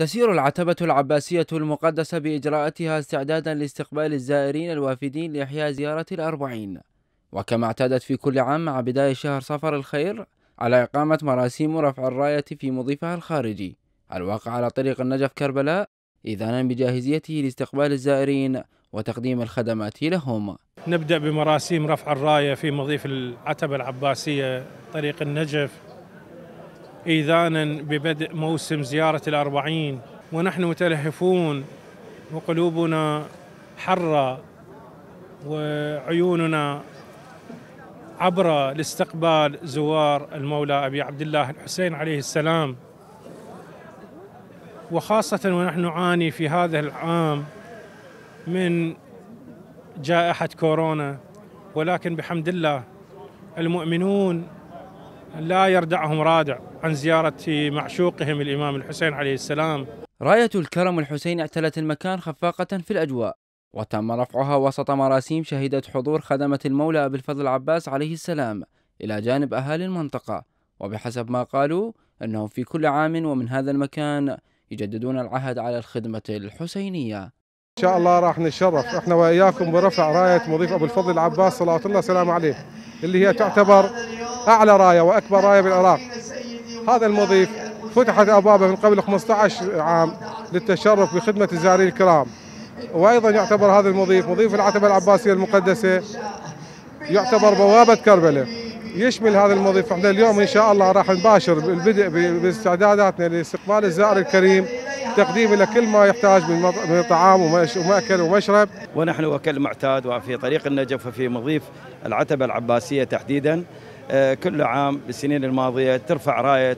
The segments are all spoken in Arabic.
تسير العتبة العباسية المقدسة بإجراءاتها استعدادا لاستقبال الزائرين الوافدين لإحياء زيارة الأربعين وكما اعتادت في كل عام مع بداية شهر صفر الخير على إقامة مراسيم رفع الراية في مضيفها الخارجي الواقع على طريق النجف كربلاء إذانا بجاهزيته لاستقبال الزائرين وتقديم الخدمات لهم نبدأ بمراسيم رفع الراية في مضيف العتبة العباسية طريق النجف إيذانا ببدء موسم زيارة الأربعين ونحن متلهفون وقلوبنا حرة وعيوننا عبر لاستقبال زوار المولى أبي عبد الله الحسين عليه السلام وخاصة ونحن نعاني في هذا العام من جائحة كورونا ولكن بحمد الله المؤمنون لا يردعهم رادع عن زيارة معشوقهم الإمام الحسين عليه السلام راية الكرم الحسين اعتلت المكان خفاقة في الأجواء وتم رفعها وسط مراسيم شهدت حضور خدمة المولى أبي الفضل العباس عليه السلام إلى جانب أهالي المنطقة وبحسب ما قالوا أنهم في كل عام ومن هذا المكان يجددون العهد على الخدمة الحسينية إن شاء الله راح نتشرف احنا وإياكم برفع راية مضيف أبو الفضل العباس صلاة الله وسلامه عليه اللي هي تعتبر أعلى راية وأكبر راية بالعراق هذا المضيف فتحت أبوابه من قبل 15 عام للتشرف بخدمة الزائرين الكرام وأيضا يعتبر هذا المضيف مضيف العتبة العباسية المقدسة يعتبر بوابة كربلاء يشمل هذا المضيف احنا اليوم ان شاء الله راح نباشر بالبدء باستعداداتنا لاستقبال الزائر الكريم تقديم له كل ما يحتاج من طعام ومأكل ومشرب ونحن معتاد وفي طريق النجف وفي مضيف العتبة العباسية تحديدا آه، كل عام بالسنين الماضية ترفع راية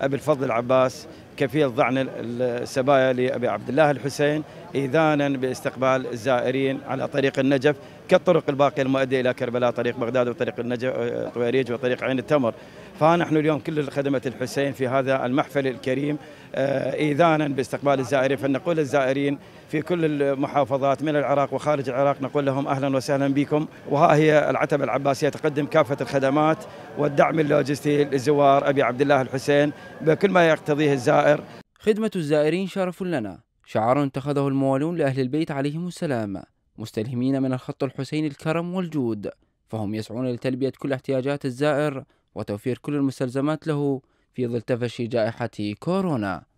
أبي الفضل العباس كفيل ضعن السبايا لأبي عبد الله الحسين إذانا باستقبال الزائرين على طريق النجف كالطرق الباقية المؤدية إلى كربلاء طريق بغداد وطريق النجف آه، طويريج وطريق عين التمر فنحن اليوم كل خدمة الحسين في هذا المحفل الكريم آه، إيذانا باستقبال الزائرين فنقول الزائرين في كل المحافظات من العراق وخارج العراق نقول لهم أهلا وسهلا بكم وها هي العتبة العباسية تقدم كافة الخدمات والدعم اللوجستي للزوار أبي عبد الله الحسين بكل ما يقتضيه الزائر خدمة الزائرين شرف لنا شعار اتخذه الموالون لأهل البيت عليهم السلام مستلهمين من الخط الحسين الكرم والجود فهم يسعون لتلبية كل احتياجات الزائر وتوفير كل المستلزمات له في ظل تفشي جائحة كورونا